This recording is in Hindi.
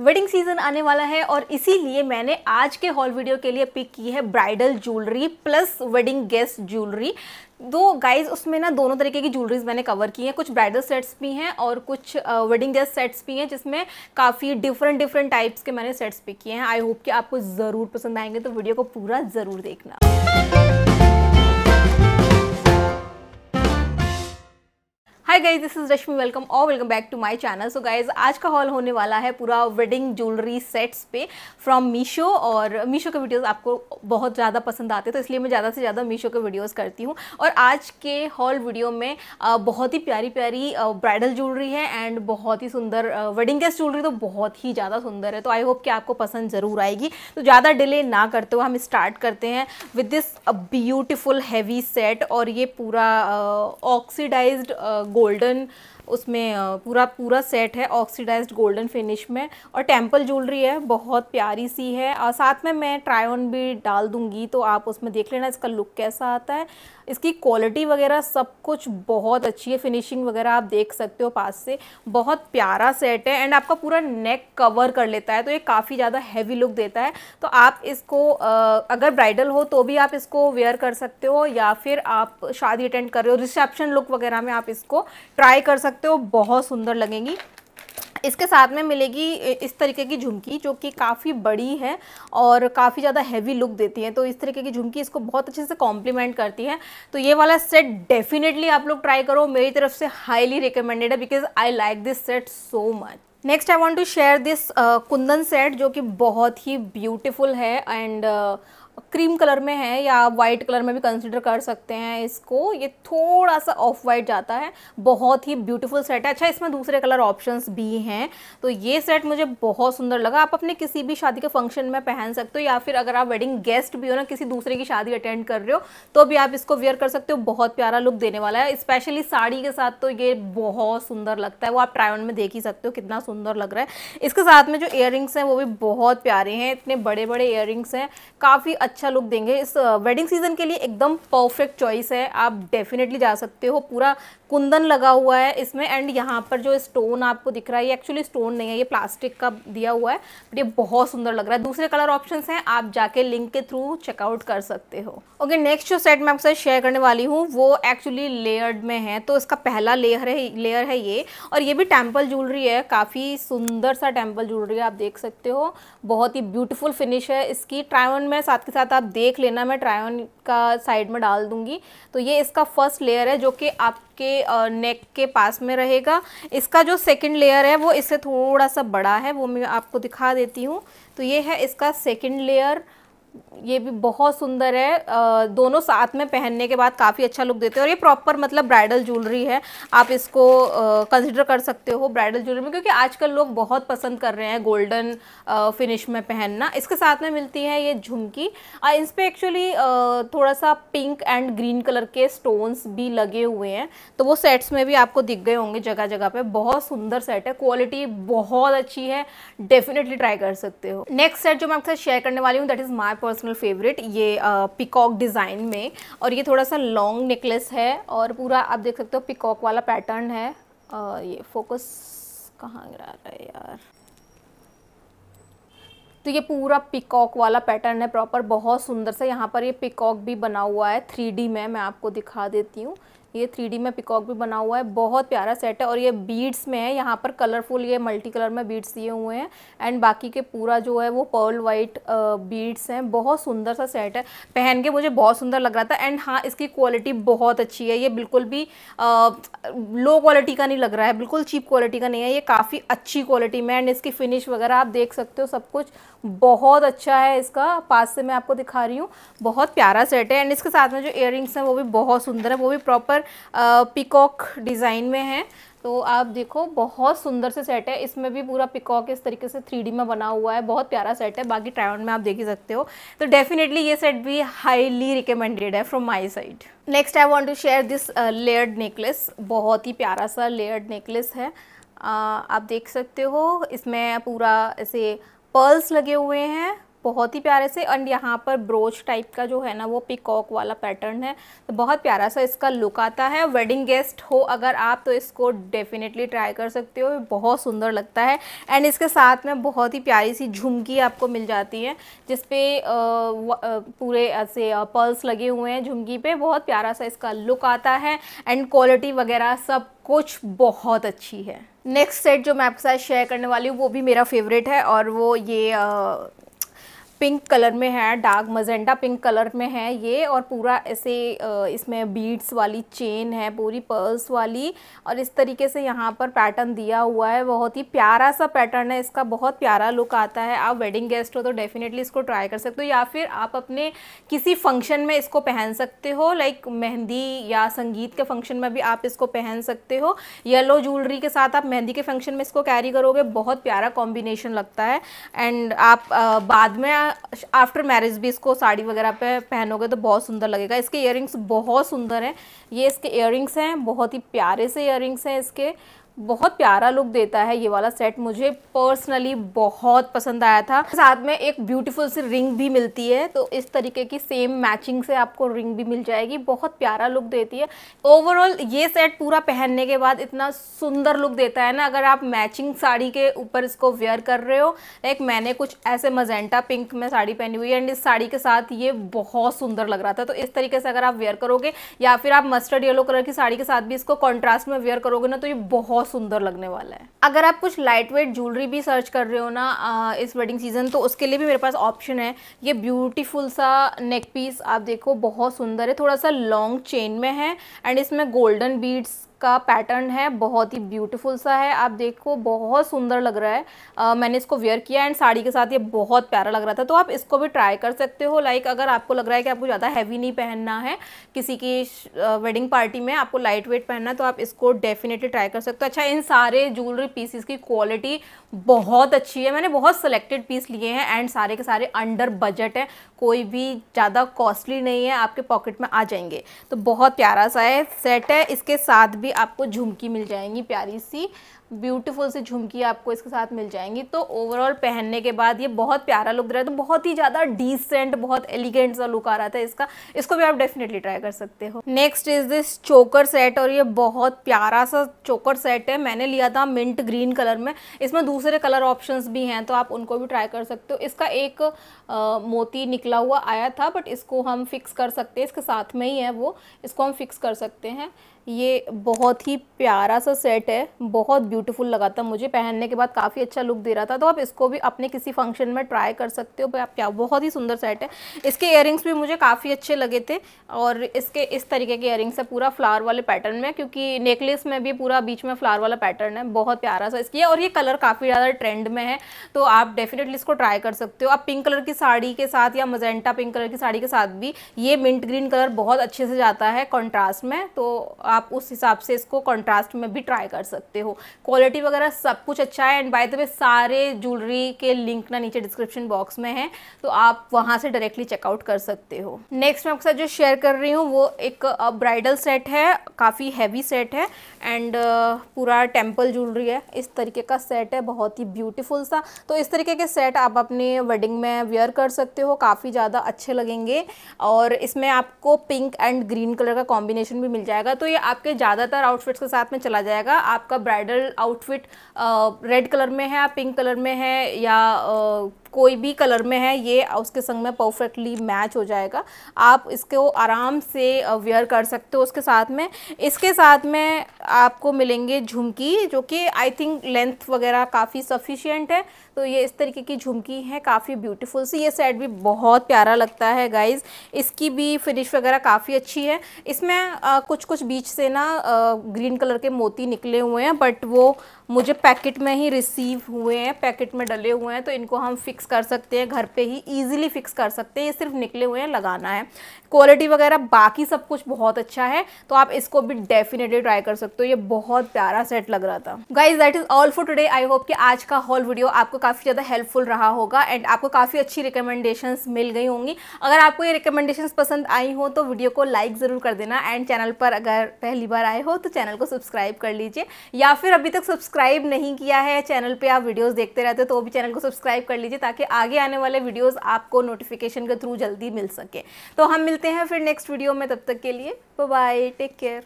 वेडिंग सीजन आने वाला है और इसीलिए मैंने आज के हॉल वीडियो के लिए पिक की है bridal jewellery plus wedding guest jewellery दो गाइस उसमें ना दोनों तरीके की ज्वेलरीज मैंने कवर की हैं कुछ ब्राइडल सेट्स भी हैं और कुछ वेडिंग गेस्ट सेट्स भी हैं जिसमें काफ़ी डिफरेंट डिफरेंट टाइप्स के मैंने सेट्स पिक किए हैं आई होप कि आपको ज़रूर पसंद आएंगे तो वीडियो को पूरा ज़रूर देखना guys this is Rashmi welcome और welcome back to my channel so guys आज का हॉल होने वाला है पूरा वेडिंग ज्वेलरी सेट्स पे फ्रॉम मीशो और मीशो के वीडियोस आपको बहुत ज़्यादा पसंद आते हैं तो इसलिए मैं ज़्यादा से ज़्यादा मीशो के वीडियोस करती हूँ और आज के हॉल वीडियो में बहुत ही प्यारी प्यारी ब्राइडल ज्वेलरी है एंड बहुत ही सुंदर वेडिंग गेस्ट ज्वेलरी तो बहुत ही ज़्यादा सुंदर है तो आई होप कि आपको पसंद ज़रूर आएगी तो ज़्यादा डिले ना करते हुए हम स्टार्ट करते हैं with this beautiful heavy set और ये पूरा ऑक्सीडाइज्ड गोल्ड golden उसमें पूरा पूरा सेट है ऑक्सीडाइज्ड गोल्डन फिनिश में और टेम्पल ज्वेलरी है बहुत प्यारी सी है और साथ में मैं ट्राई ऑन भी डाल दूँगी तो आप उसमें देख लेना इसका लुक कैसा आता है इसकी क्वालिटी वगैरह सब कुछ बहुत अच्छी है फिनिशिंग वगैरह आप देख सकते हो पास से बहुत प्यारा सेट है एंड आपका पूरा नेक कवर कर लेता है तो ये काफ़ी ज़्यादा हैवी लुक देता है तो आप इसको अगर ब्राइडल हो तो भी आप इसको वेयर कर सकते हो या फिर आप शादी अटेंड कर रहे हो रिसेप्शन लुक वगैरह में आप इसको ट्राई कर सकते सकते हो बहुत सुंदर लगेंगी इसके साथ में मिलेगी इस तरीके की झुमकी जो कि काफ़ी बड़ी है और काफ़ी ज़्यादा हैवी लुक देती है तो इस तरीके की झुमकी इसको बहुत अच्छे से कॉम्प्लीमेंट करती है तो ये वाला सेट डेफिनेटली आप लोग ट्राई करो मेरी तरफ से हाईली रिकमेंडेड है because I like this set so much next I want to share this kundan set जो कि बहुत ही ब्यूटिफुल है एंड uh, क्रीम कलर में है या आप वाइट कलर में भी कंसिडर कर सकते हैं इसको ये थोड़ा सा ऑफ वाइट जाता है बहुत ही ब्यूटीफुल सेट है अच्छा इसमें दूसरे कलर ऑप्शंस भी हैं तो ये सेट मुझे बहुत सुंदर लगा आप अपने किसी भी शादी के फंक्शन में पहन सकते हो या फिर अगर आप वेडिंग गेस्ट भी हो ना किसी दूसरे की शादी अटेंड कर रहे हो तो भी आप इसको वेयर कर सकते हो बहुत प्यारा लुक देने वाला है स्पेशली साड़ी के साथ तो ये बहुत सुंदर लगता है वो आप ट्रायन में देख ही सकते हो कितना सुंदर लग रहा है इसके साथ में जो इयर हैं वो भी बहुत प्यारे हैं इतने बड़े बड़े इयर हैं काफ़ी अच्छा लुक देंगे इस वेडिंग सीजन के लिए एकदम परफेक्ट चॉइस है आप डेफिनेटली जा सकते हो पूरा कुंदन लगा हुआ है इसमें एंड यहाँ पर जो स्टोन आपको दिख रहा है ये एक्चुअली स्टोन नहीं है ये प्लास्टिक का दिया हुआ है बट ये बहुत सुंदर लग रहा है दूसरे कलर ऑप्शन हैं आप जाके लिंक के थ्रू चेकआउट कर सकते हो ओके नेक्स्ट जो सेट मैं आपके साथ शेयर करने वाली हूँ वो एक्चुअली लेयर्ड में है तो इसका पहला लेयर है लेयर है ये और ये भी टेम्पल ज्वेलरी है काफ़ी सुंदर सा टेम्पल ज्वेलरी आप देख सकते हो बहुत ही ब्यूटीफुल फिनिश है इसकी ट्रायन में साथ के साथ आप देख लेना मैं ट्रायन का साइड में डाल दूंगी तो ये इसका फर्स्ट लेयर है जो कि आप आपके नेक के पास में रहेगा इसका जो सेकंड लेयर है वो इससे थोड़ा सा बड़ा है वो मैं आपको दिखा देती हूँ तो ये है इसका सेकंड लेयर ये भी बहुत सुंदर है दोनों साथ में पहनने के बाद काफ़ी अच्छा लुक देते हैं और ये प्रॉपर मतलब ब्राइडल ज्वेलरी है आप इसको कंसिडर कर सकते हो ब्राइडल ज्वेलरी में क्योंकि आजकल लोग बहुत पसंद कर रहे हैं गोल्डन फिनिश में पहनना इसके साथ में मिलती है ये झुमकी और इस पर एक्चुअली थोड़ा सा पिंक एंड ग्रीन कलर के स्टोन्स भी लगे हुए हैं तो वो सेट्स में भी आपको दिख गए होंगे जगह जगह पर बहुत सुंदर सेट है क्वालिटी बहुत अच्छी है डेफिनेटली ट्राई कर सकते हो नेक्स्ट सेट जो मैं आपके साथ शेयर करने वाली हूँ that is my personal favourite ये पिकॉक डिज़ाइन में और ये थोड़ा सा लॉन्ग नेकलेस है और पूरा आप देख सकते हो पिकॉक वाला पैटर्न है आ, ये फोकस कहाँ गिरा रहा है यार तो ये पूरा पिकॉक वाला पैटर्न है प्रॉपर बहुत सुंदर सा यहाँ पर ये पिकॉक भी बना हुआ है थ्री में मैं आपको दिखा देती हूँ ये थ्री में पिकॉक भी बना हुआ है बहुत प्यारा सेट है और ये बीड्स में है यहाँ पर कलरफुल ये मल्टी कलर में बीड्स दिए हुए हैं एंड बाकी के पूरा जो है वो पर्ल वाइट बीड्स हैं बहुत सुंदर सा सेट है पहन के मुझे बहुत सुंदर लग रहा था एंड हाँ इसकी क्वालिटी बहुत अच्छी है ये बिल्कुल भी आ, लो क्वालिटी का नहीं लग रहा है बिल्कुल चीप क्वालिटी का नहीं है ये काफ़ी अच्छी क्वालिटी में एंड इसकी फिनिश वगैरह आप देख सकते हो सब कुछ बहुत अच्छा है इसका पास से मैं आपको दिखा रही हूँ बहुत प्यारा सेट है एंड इसके साथ में जो इयर हैं वो भी बहुत सुंदर है वो भी प्रॉपर पिकॉक डिज़ाइन में है तो आप देखो बहुत सुंदर से सेट है इसमें भी पूरा पिकॉक इस तरीके से थ्री में बना हुआ है बहुत प्यारा सेट है बाकी ट्रायन में आप देख ही सकते हो तो डेफिनेटली ये सेट भी हाईली रिकमेंडेड है from my side next I want to share this layered necklace बहुत ही प्यारा सा लेयर्ड नेकलेस है आप देख सकते हो इसमें पूरा ऐसे पर्ल्स लगे हुए हैं बहुत ही प्यारे से एंड यहाँ पर ब्रोच टाइप का जो है ना वो पिकॉक वाला पैटर्न है तो बहुत प्यारा सा इसका लुक आता है वेडिंग गेस्ट हो अगर आप तो इसको डेफिनेटली ट्राई कर सकते हो बहुत सुंदर लगता है एंड इसके साथ में बहुत ही प्यारी सी झुमकी आपको मिल जाती है जिसपे पूरे ऐसे पर्ल्स लगे हुए हैं झुमकी पे बहुत प्यारा सा इसका लुक आता है एंड क्वालिटी वगैरह सब कुछ बहुत अच्छी है नेक्स्ट सेट जो मैं आपके साथ शेयर करने वाली हूँ वो भी मेरा फेवरेट है और वो ये पिंक कलर में है डार्क मजेंडा पिंक कलर में है ये और पूरा ऐसे इसमें बीड्स वाली चेन है पूरी पर्ल्स वाली और इस तरीके से यहाँ पर पैटर्न दिया हुआ है बहुत ही प्यारा सा पैटर्न है इसका बहुत प्यारा लुक आता है आप वेडिंग गेस्ट हो तो डेफिनेटली इसको ट्राई कर सकते हो या फिर आप अपने किसी फंक्शन में इसको पहन सकते हो लाइक मेहंदी या संगीत के फंक्शन में भी आप इसको पहन सकते हो येलो ज्वेलरी के साथ आप मेहंदी के फंक्शन में इसको कैरी करोगे बहुत प्यारा कॉम्बिनेशन लगता है एंड आप बाद में आफ्टर मैरिज भी इसको साड़ी वगैरह पे पहनोगे तो बहुत सुंदर लगेगा इसके इयर बहुत सुंदर हैं ये इसके इयर हैं बहुत ही प्यारे से इयर हैं इसके बहुत प्यारा लुक देता है ये वाला सेट मुझे पर्सनली बहुत पसंद आया था साथ में एक ब्यूटीफुल सी रिंग भी मिलती है तो इस तरीके की सेम मैचिंग से आपको रिंग भी मिल जाएगी बहुत प्यारा लुक देती है ओवरऑल ये सेट पूरा पहनने के बाद इतना सुंदर लुक देता है ना अगर आप मैचिंग साड़ी के ऊपर इसको वेयर कर रहे हो एक मैंने कुछ ऐसे मजेंटा पिंक में साड़ी पहनी हुई है एंड इस साड़ी के साथ ये बहुत सुंदर लग रहा था तो इस तरीके से अगर आप वेयर करोगे या फिर आप मस्टर्ड येलो कलर की साड़ी के साथ भी इसको कॉन्ट्रास्ट में वेयर करोगे ना तो ये बहुत बहुत सुंदर लगने वाला है अगर आप कुछ लाइट वेट ज्वेलरी भी सर्च कर रहे हो ना इस वेडिंग सीजन तो उसके लिए भी मेरे पास ऑप्शन है ये ब्यूटीफुल सा नेक पीस आप देखो बहुत सुंदर है थोड़ा सा लॉन्ग चेन में है एंड इसमें गोल्डन बीड्स का पैटर्न है बहुत ही ब्यूटीफुल सा है आप देखो बहुत सुंदर लग रहा है आ, मैंने इसको वेयर किया एंड साड़ी के साथ ये बहुत प्यारा लग रहा था तो आप इसको भी ट्राई कर सकते हो लाइक अगर आपको लग रहा है कि आपको ज़्यादा हैवी नहीं पहनना है किसी की वेडिंग पार्टी में आपको लाइट वेट पहनना है तो आप इसको डेफिनेटली ट्राई कर सकते हो अच्छा इन सारे ज्वेलरी पीसीस की क्वालिटी बहुत अच्छी है मैंने बहुत सेलेक्टेड पीस लिए हैं एंड सारे के सारे अंडर बजट है कोई भी ज़्यादा कॉस्टली नहीं है आपके पॉकेट में आ जाएंगे तो बहुत प्यारा सा है सेट है इसके साथ भी आपको झुमकी मिल जाएंगी प्यारी सी ब्यूटीफुल से झुमकी आपको इसके साथ मिल जाएंगी तो ओवरऑल पहनने के बाद ये बहुत प्यारा लुक दे रहा है तो बहुत ही ज़्यादा डिसेंट बहुत एलिगेंट सा लुक आ रहा था इसका इसको भी आप डेफिनेटली ट्राई कर सकते हो next is this choker set और ये बहुत प्यारा सा चोकर सेट है मैंने लिया था मिंट ग्रीन कलर में इसमें दूसरे कलर ऑप्शन भी हैं तो आप उनको भी ट्राई कर सकते हो इसका एक आ, मोती निकला हुआ आया था बट इसको हम फिक्स कर सकते हैं इसके साथ में ही है वो इसको हम फिक्स कर सकते हैं ये बहुत ही प्यारा सा सेट है बहुत ब्यूटी ब्यूटीफुल लगा था मुझे पहनने के बाद काफ़ी अच्छा लुक दे रहा था तो आप इसको भी अपने किसी फंक्शन में ट्राई कर सकते हो भाई आप क्या बहुत ही सुंदर सेट है इसके इयरिंग्स भी मुझे काफ़ी अच्छे लगे थे और इसके इस तरीके के इयरिंग्स है पूरा फ्लावर वाले पैटर्न में क्योंकि नेकलेस में भी पूरा बीच में फ्लावर वाला पैटर्न है बहुत प्यारा सा इसकी है और ये कलर काफ़ी ज़्यादा ट्रेंड में है तो आप डेफिनेटली इसको ट्राई कर सकते हो आप पिंक कलर की साड़ी के साथ या मजेंटा पिंक कलर की साड़ी के साथ भी ये मिंट ग्रीन कलर बहुत अच्छे से जाता है कॉन्ट्रास्ट में तो आप उस हिसाब से इसको कॉन्ट्रास्ट में भी ट्राई कर सकते हो क्वालिटी वगैरह सब कुछ अच्छा है एंड बाय द वे सारे ज्वेलरी के लिंक ना नीचे डिस्क्रिप्शन बॉक्स में है तो आप वहाँ से डायरेक्टली चेकआउट कर सकते हो नेक्स्ट मैं आपके साथ जो शेयर कर रही हूँ वो एक ब्राइडल सेट है काफ़ी हैवी सेट है एंड पूरा टेम्पल ज्वेलरी है इस तरीके का सेट है बहुत ही ब्यूटीफुल सा तो इस तरीके के सेट आप अपने वेडिंग में वेयर कर सकते हो काफ़ी ज़्यादा अच्छे लगेंगे और इसमें आपको पिंक एंड ग्रीन कलर का कॉम्बिनेशन भी मिल जाएगा तो ये आपके ज़्यादातर आउटफिट्स के साथ में चला जाएगा आपका ब्राइडल आउटफिट रेड कलर में है या पिंक कलर में है या कोई भी कलर में है ये उसके संग में परफेक्टली मैच हो जाएगा आप इसको आराम से वेयर कर सकते हो उसके साथ में इसके साथ में आपको मिलेंगे झुमकी जो कि आई थिंक लेंथ वगैरह काफ़ी सफिशियंट है तो ये इस तरीके की झुमकी है काफ़ी ब्यूटीफुल सी ये सेट भी बहुत प्यारा लगता है गाइज़ इसकी भी फिनिश वगैरह काफ़ी अच्छी है इसमें आ, कुछ कुछ बीच से ना आ, ग्रीन कलर के मोती निकले हुए हैं बट वो मुझे पैकेट में ही रिसीव हुए हैं पैकेट में डले हुए हैं तो इनको हम फिक्स कर सकते हैं घर पे ही ईजिली फिक्स कर सकते हैं ये सिर्फ निकले हुए हैं लगाना है क्वालिटी वगैरह बाकी सब कुछ बहुत अच्छा है तो आप इसको भी डेफिनेटली ट्राई कर सकते हो ये बहुत प्यारा सेट लग रहा था guys that is all for today I hope कि आज का हॉल वीडियो आपको काफ़ी ज़्यादा हेल्पफुल रहा होगा एंड आपको काफ़ी अच्छी रिकमेंडेशन मिल गई होंगी अगर आपको ये रिकमेंडेशन पसंद आई हो तो वीडियो को लाइक ज़रूर कर देना एंड चैनल पर अगर पहली बार आए हो तो चैनल को सब्सक्राइब कर लीजिए या फिर अभी तक सब्सक्राइब सब्सक्राइब नहीं किया है चैनल पे आप वीडियोस देखते रहते हो तो भी चैनल को सब्सक्राइब कर लीजिए ताकि आगे आने वाले वीडियोस आपको नोटिफिकेशन के थ्रू जल्दी मिल सके तो हम मिलते हैं फिर नेक्स्ट वीडियो में तब तक के लिए बाय टेक केयर